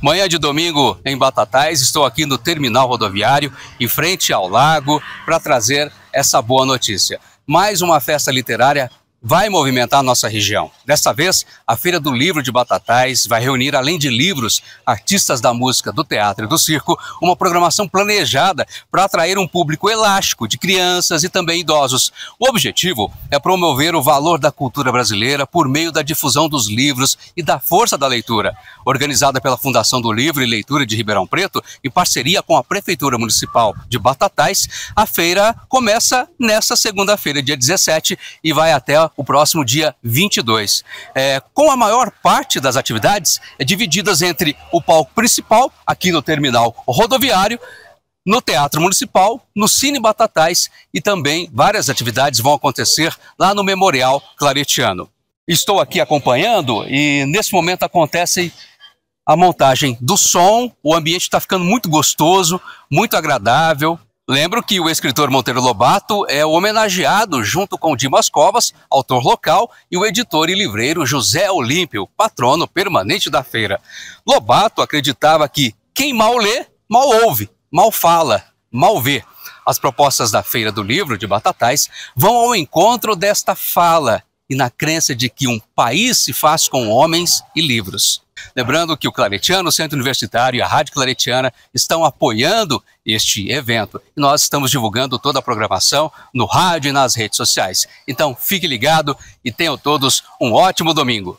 Manhã de domingo em Batatais, estou aqui no terminal rodoviário, em frente ao lago, para trazer essa boa notícia. Mais uma festa literária vai movimentar a nossa região. Desta vez, a Feira do Livro de Batatais vai reunir, além de livros, artistas da música, do teatro e do circo, uma programação planejada para atrair um público elástico de crianças e também idosos. O objetivo é promover o valor da cultura brasileira por meio da difusão dos livros e da força da leitura. Organizada pela Fundação do Livro e Leitura de Ribeirão Preto, em parceria com a Prefeitura Municipal de Batatais, a feira começa nesta segunda-feira, dia 17, e vai até o próximo dia 22. É, com a maior parte das atividades é, divididas entre o palco principal, aqui no terminal rodoviário, no Teatro Municipal, no Cine Batatais e também várias atividades vão acontecer lá no Memorial Claretiano. Estou aqui acompanhando e nesse momento acontece a montagem do som, o ambiente está ficando muito gostoso, muito agradável, Lembro que o escritor Monteiro Lobato é homenageado junto com Dimas Covas, autor local, e o editor e livreiro José Olímpio, patrono permanente da feira. Lobato acreditava que quem mal lê, mal ouve, mal fala, mal vê. As propostas da Feira do Livro de Batatais vão ao encontro desta fala e na crença de que um país se faz com homens e livros. Lembrando que o Claretiano, o Centro Universitário e a Rádio Claretiana estão apoiando este evento. E nós estamos divulgando toda a programação no rádio e nas redes sociais. Então fique ligado e tenham todos um ótimo domingo.